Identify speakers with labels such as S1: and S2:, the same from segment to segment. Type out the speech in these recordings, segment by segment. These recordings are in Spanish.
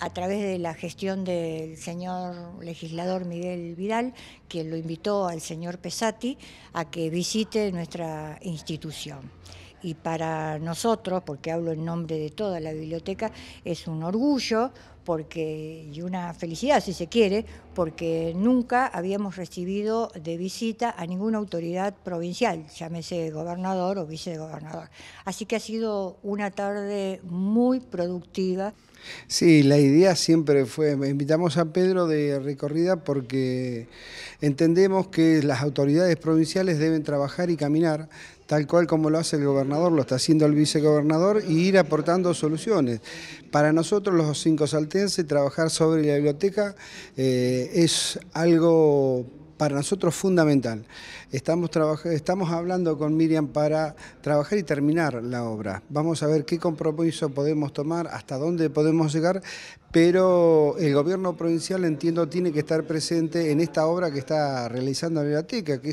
S1: A través de la gestión del señor legislador
S2: Miguel Vidal, quien lo invitó al señor Pesati a que visite nuestra institución. Y para nosotros, porque hablo en nombre de toda la biblioteca, es un orgullo porque, y una felicidad si se quiere, porque nunca habíamos recibido de visita a ninguna autoridad provincial, llámese gobernador o vicegobernador. Así que ha sido una tarde muy productiva.
S1: Sí, la idea siempre fue, invitamos a Pedro de recorrida porque entendemos que las autoridades provinciales deben trabajar y caminar tal cual como lo hace el gobernador, lo está haciendo el vicegobernador y ir aportando soluciones. Para nosotros los cinco saltos trabajar sobre la biblioteca eh, es algo para nosotros fundamental. Estamos, hablando con Miriam para trabajar y terminar la obra. Vamos a ver qué compromiso podemos tomar, hasta dónde podemos llegar, pero el gobierno provincial, entiendo, tiene que estar presente en esta obra que está realizando la biblioteca, que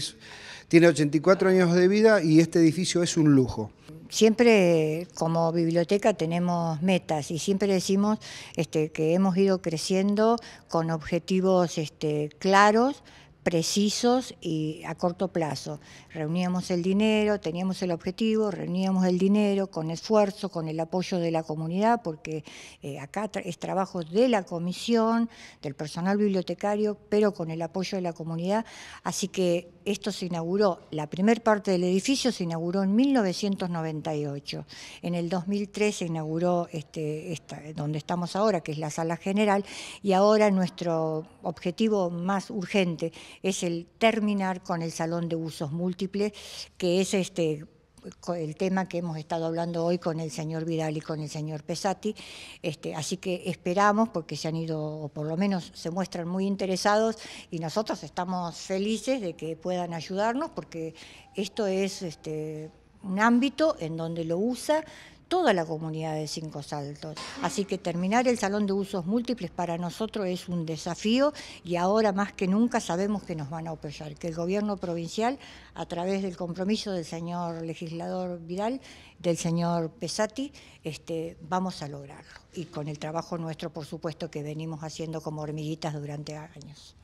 S1: tiene 84 años de vida y este edificio es un lujo
S2: siempre como biblioteca tenemos metas y siempre decimos este, que hemos ido creciendo con objetivos este, claros, precisos y a corto plazo. Reuníamos el dinero, teníamos el objetivo, reuníamos el dinero con esfuerzo, con el apoyo de la comunidad, porque eh, acá es trabajo de la comisión, del personal bibliotecario, pero con el apoyo de la comunidad. Así que esto se inauguró, la primer parte del edificio se inauguró en 1998. En el 2003 se inauguró este, donde estamos ahora, que es la sala general, y ahora nuestro objetivo más urgente es el terminar con el salón de usos múltiples, que es este el tema que hemos estado hablando hoy con el señor Vidal y con el señor Pesati. Este, así que esperamos, porque se han ido, o por lo menos se muestran muy interesados, y nosotros estamos felices de que puedan ayudarnos, porque esto es este, un ámbito en donde lo usa toda la comunidad de Cinco Saltos. Así que terminar el salón de usos múltiples para nosotros es un desafío y ahora más que nunca sabemos que nos van a apoyar, que el gobierno provincial, a través del compromiso del señor legislador Vidal, del señor Pesati, este, vamos a lograrlo. Y con el trabajo nuestro, por supuesto, que venimos haciendo como hormiguitas durante años.